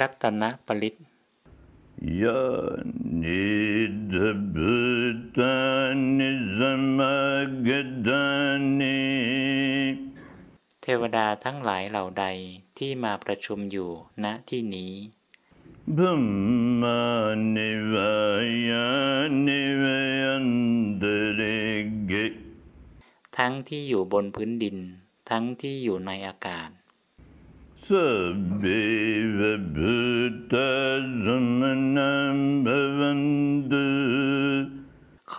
รัตนปริตยานิดบุตานิสมกดานิเทวดาทั้งหลายเหล่าใดที่มาประชุมอยู่ณที่นี้บุมมานิวายานิวยันเดเกทั้งที่อยู่บนพื้นดินทั้งที่อยู่ในอากาศข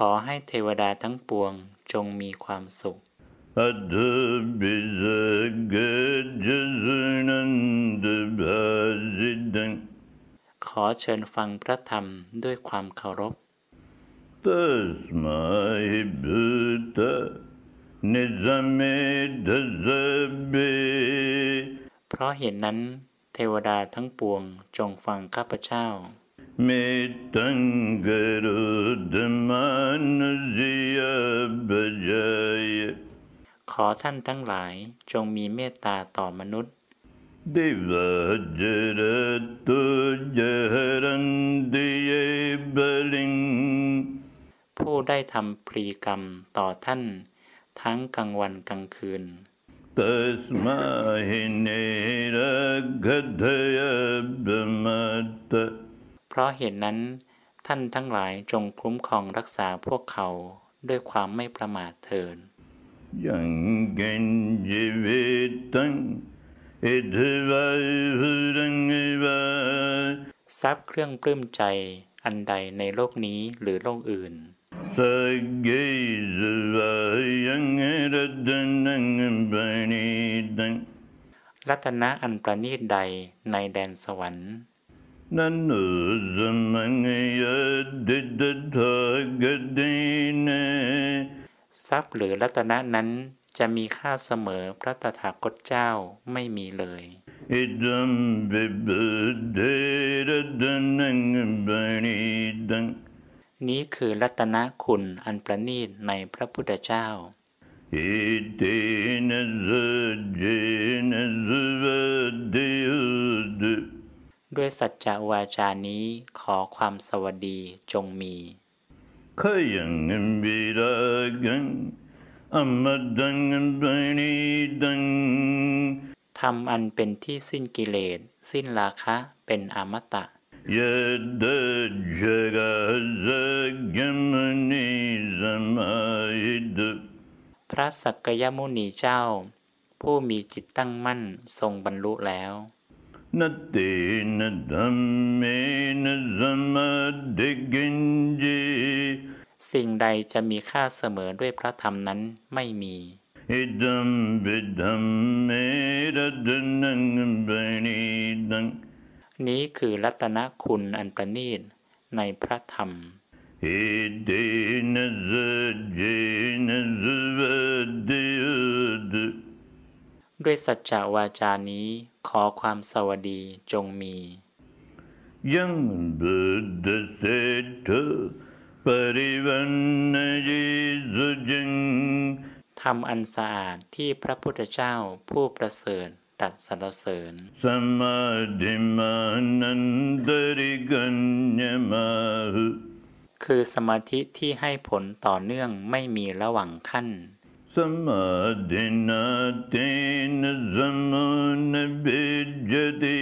อให้เทวดาทั้งปวงจงมีความสุขขอเชิญฟังพระธรรมด้วยความเคารพตัสมาหิบุตะนิจเมตเจเบเพราะเห็นนั้นเทวดาทั้งปวงจงฟังข้าพเจ้ามตังกรุดมานจิยบจายขอท่านทั้งหลายจงมีเมตตาต่อมนุษย์ดิวจรตุจรันดิเยบลิง ผู้ได้ทำพรีกรรมต่อท่าน ทั้งกลางวันกลางคืนเพราะเหตุนนั้นท่านทั้งหลายจงคุ้มครองรักษาพวกเขาด้วยความไม่ประมาทเถิดยังนวิตังอิทวยรังวทรัพย์เครื่องปลื้มใจอันใดในโลกนี้หรือโลกอื่นรัตนะอันประณีตใดในแดนสวรรค์นั้นเอสมังยดิดทกดีนทรัพย์หรือรัตนะนั้นจะมีค่าเสมอพระตถาคตเจ้าไม่มีเลยอิดัมบิบเดรดนังบานีนี้คือรัตนคุณ อันประณีตในพระพุทธเจ้าอินเจนดด้วยสัจจวาจานี้ขอความสวัสดีจงมีขยังบิากังอมดังบนีดังทำอันเป็นที่สิ้นกิเลส สิ้นราคะเป็นอมตะพระสักยมุนีเจ้า ผู้มีจิตตั้งมั่นทรงบรรลุแล้วนัตินดัมเมนสมะดิกินจีสิ่งใดจะมีค่าเสมอด้วยพระธรรมนั้นไม่มีอิดัมบิดัมเมระดนังเบนีดังนี้คือรัตนคุณอันประณีตในพระธรรมเดนเนวดด้วยสัจจวาจานี้ขอความสวัสดีจงมียังบุเปริวันนจิจงทำอันสะอาดที่พระพุทธเจ้าผู้ประเสริฐัดสรรเสริญสมาธิมานันตริกัญญมาคือสมาธิที่ให้ผลต่อเนื่องไม่มีระหว่างขั้น สมาธินาตินสมุนบิจดี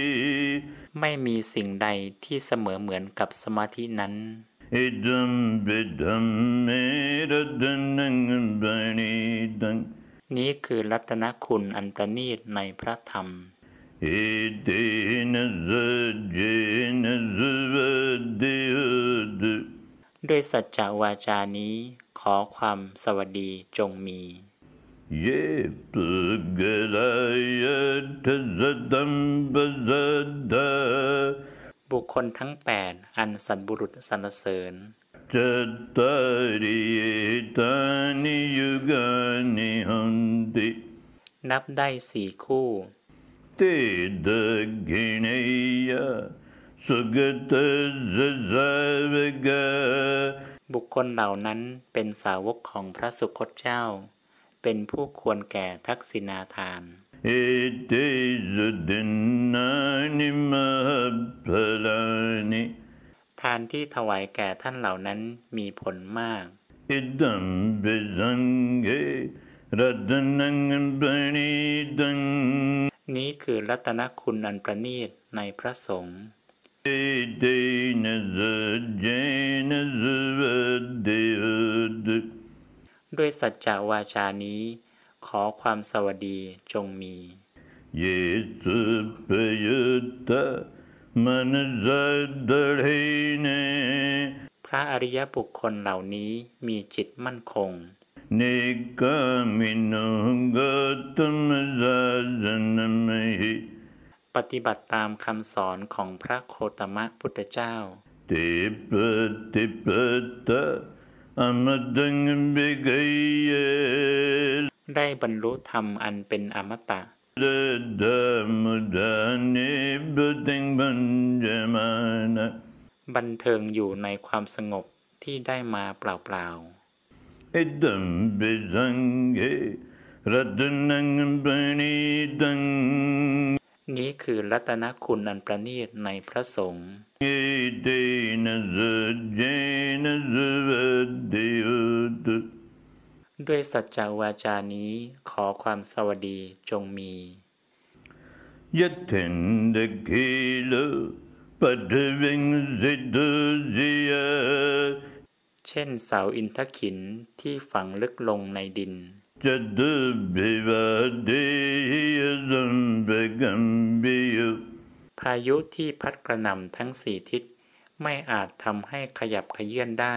ไม่มีสิ่งใดที่เสมอเหมือนกับสมาธินั้น อิดัมบิดัมเมระดันังบานีดังนี้คือรัตนคุณอันประณีตในพระธรรมอิดนเจนดดด้วยสัจจวาจานี้ขอความสวัสดีจงมีเยปกลยทดัมดาบุคคลทั้งแปดอันสัตบุรุษสรรเสริญนับได้สี่คู่ติดกินย e y a sugata z a z a v บุคคลเหล่านั้นเป็นสาวกของพระสุคตเจ้า เป็นผู้ควรแก่ทักษิณาทานเอเตจดินนานิมาทานที่ถวายแก่ท่านเหล่านั้นมีผลมากอิดัมบิังเกรัตนังปณีังนี้คือรัตนคุณอันประณีตในพระสงฆ์เดนเจนเดดด้วยสัจจวาจานี้ขอความสวัสดีจงมีเยปยตามนจัดรีเนพระอริยบุคคลเหล่านี้มีจิตมั่นคงนิกามินกตมจจนมหิปฏิบัติตามคำสอนของพระโคตมะพุทธเจ้า ติปติปตะอมดังบิกเยได้บรรลุธรรมอันเป็นอมตะบันเทิงอยู่ในความสงบที่ได้มาเปล่าๆอิดมบิสังเกรนังปณีตังนี้คือรัตนคุณอันประณีตในพระสงฆ์เดนเจนเวเดด้วยสัจจวาจานี้ขอความสวัสดีจงมี เช่นเสาอินทขินที่ฝังลึกลงในดิน พายุที่พัดกระหน่ำทั้งสี่ทิศไม่อาจทำให้ขยับขยื่นได้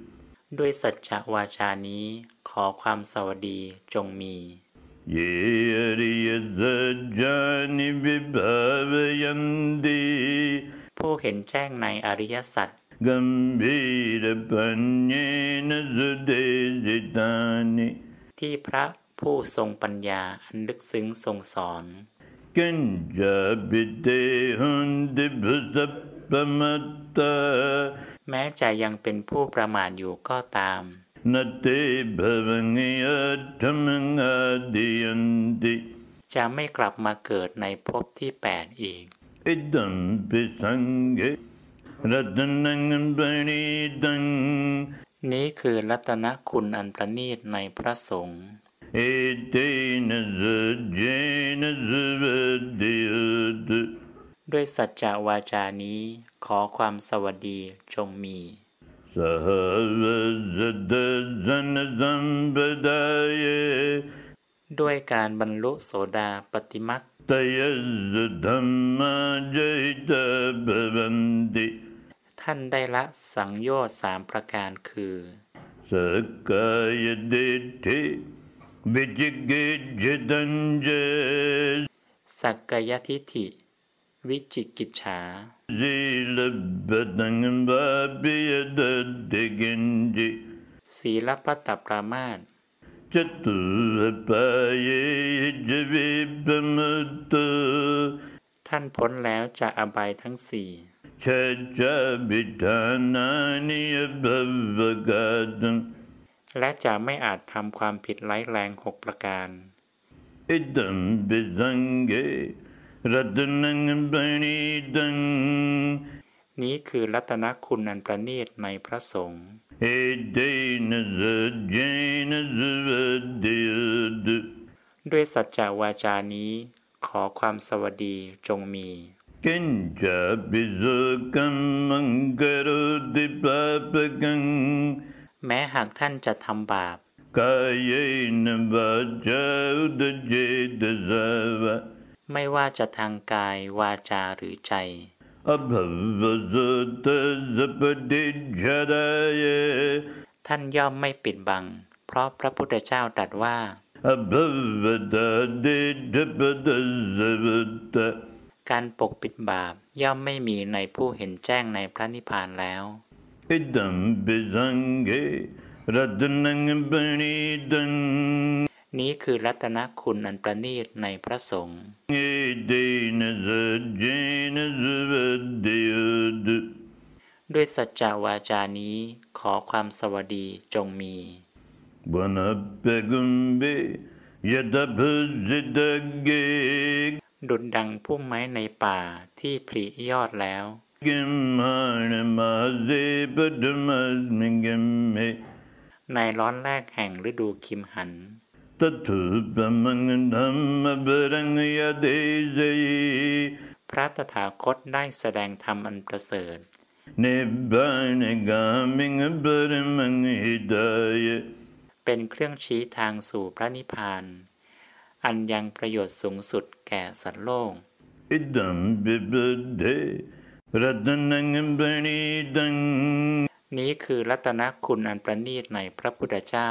ด้วยสัจจวาจานี้ขอความสวัสดีจงมีผู้เห็นแจ้งในอริยสัจ กัมบีรปัญญนสุเดสิตานิ ที่พระผู้ทรงปัญญาอันลึกซึ้ง ทรงสอน กันจาบิเตหุนดิบสัปพมัตตาแม้จะยังเป็นผู้ประมาทอยู่ก็ตาม จะไม่กลับมาเกิดในภพที่แปดอีก นี้คือรัตนคุณอันประณีตในพระสงฆ์ด้วยสัจจวาจานี้ขอความสวัสดีจงมีสสหวดนสัมปายด้วยการบรรลุโสดาปฏิมักตตตยสธรรมเจบัิท่านได้ละสังโยชน์สามประการคือสกายดิทิวิจิกิจดันเจสักกายทิฏฐิวิจิกิจฉา ศีลปัตตปรามาตจตุปายจวิปมตท่านพ้นแล้วจากอบายทั้งสี่ชจบิานานิบวกาและจะไม่อาจทำความผิดร้ายแรงหกประการอิดมบิสังเกรัตนังปณีตัง นี้คือรัตนคุณอันประณีตในพระสงฆ์เเอดนนสสัจเดดี้วยสัจจาวาจานี้ขอความสวัสดีจงมีกินจะปิสกัมมังกรุติปะปะกังแม้หากท่านจะทำบาปกายนบาจาอุดเจตสาวะไม่ว่าจะทางกายวาจาหรือใจท่านย่อมไม่ปิดบัง เพราะพระพุทธเจ้าตรัสว่าการปกปิดบาปย่อมไม่มีในผู้เห็นแจ้งในพระนิพพานแล้วอิดัมบิสังเกรัตนังบริดังนี้คือรัตนคุณอันประณีตในพระสงฆ์ด้วยสัจจาวาจานี้ขอความสวัสดีจงมี ดุดดังพุ่มไม้ในป่าที่ผลิยอดแล้ว ในร้อนแรกแห่งฤดูคิมหันพระตถาคตได้แสดงธรรมอันประเสริฐ न िบ् ब ा न गामिंग बरमंग ह ि द เป็นเครื่องชี้ทางสู่พระนิพพาน อันยังประโยชน์สูงสุดแก่สัตว์โลก इदं बिबदे रदनंग ब ण ดังนี้คือรัตนคุณอันประณีตในพระพุทธเจ้า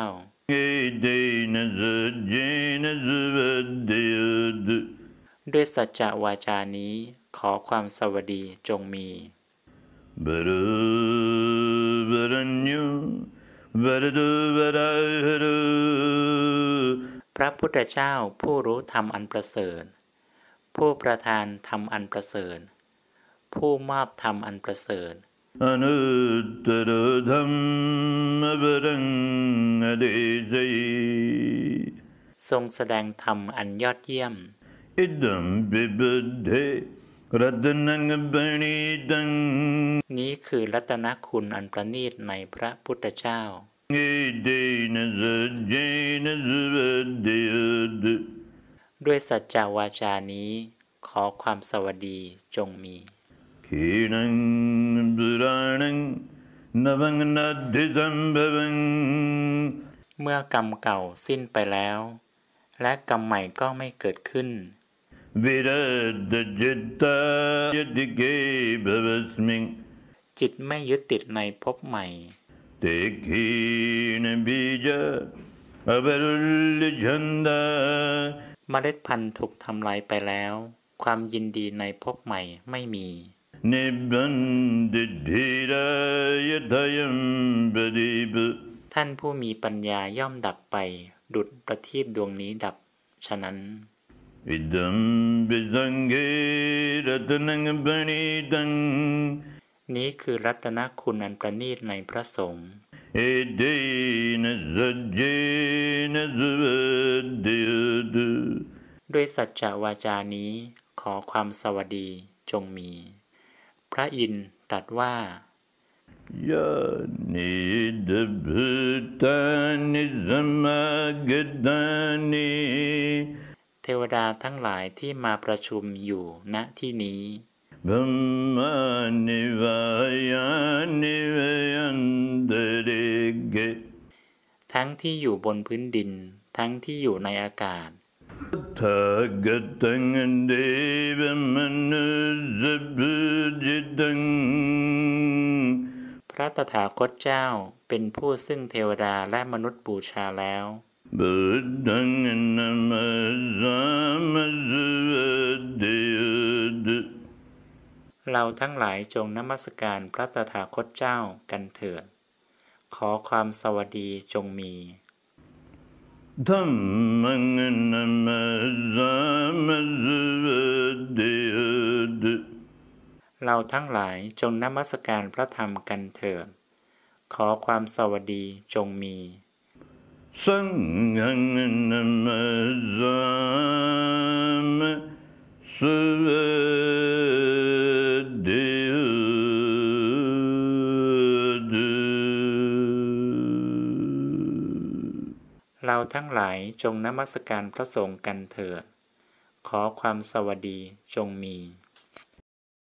ด้วยสัจจะวาจานี้ขอความสวัสดีจงมี พระพุทธเจ้าผู้รู้ ธรรม อันประเสริฐ ผู้ประทาน ธรรม อันประเสริฐ ผู้มอบธรรม อันประเสริฐทรงแสดงธรรม อันยอดเยี่ยมนี้คือรัตนคุณอันประณีตในพระพุทธเจ้า ด้วยสัจจาวาจานี้ขอความสวัสดีจงมี k n ஹீணங் ப ி n ா ண a ் ந n ங ் நத்தி ச ம a v a n g เมื่อกรรมเก่าสิ้นไปแล้ว และกรรมใหม่ก็ไม่เกิดขึ้นวิรัตจิตตายติเกบวสมิงจิตไม่ยึดติดในภพใหม่เตคีนบีจาอเบลจันดาเมล็ดพันธุ์ถูกทำลายไปแล้ว ความยินดีในภพใหม่ไม่มีท่านผู้มีปัญญาย่อมดับไปดุดประทีปดวงนี้ดับ ฉะนั้นอิดัมบิสังเกตนังบันิดังนี้คือรัตนคุณอันประณีตในพระสงฆ์เอเดนสัจเจนสวดีด้วยสัจจวาจานี้ขอความสวัสดีจงมีพระอินตรัสว่ายเทวดาทั้งหลายที่มาประชุมอยู่ณที่นี้ ทั้งที่อยู่บนพื้นดิน ทั้งที่อยู่ในอากาศพระตถาคตเจ้าเป็นผู้ซึ่งเทวดาและมนุษย์บูชาแล้ว เราทั้งหลายจงนมัสการพระตถาคตเจ้ากันเถิด ขอความสวัสดีจงมีเราทั้งหลายจงนมัสการพระธรรมกันเถิดขอความสวัสดีจงมี สังฆังนมัสสามสวัสทั้งหลายจงนมัสการพระสงฆ์กันเถิดขอความสวัสดีจงมี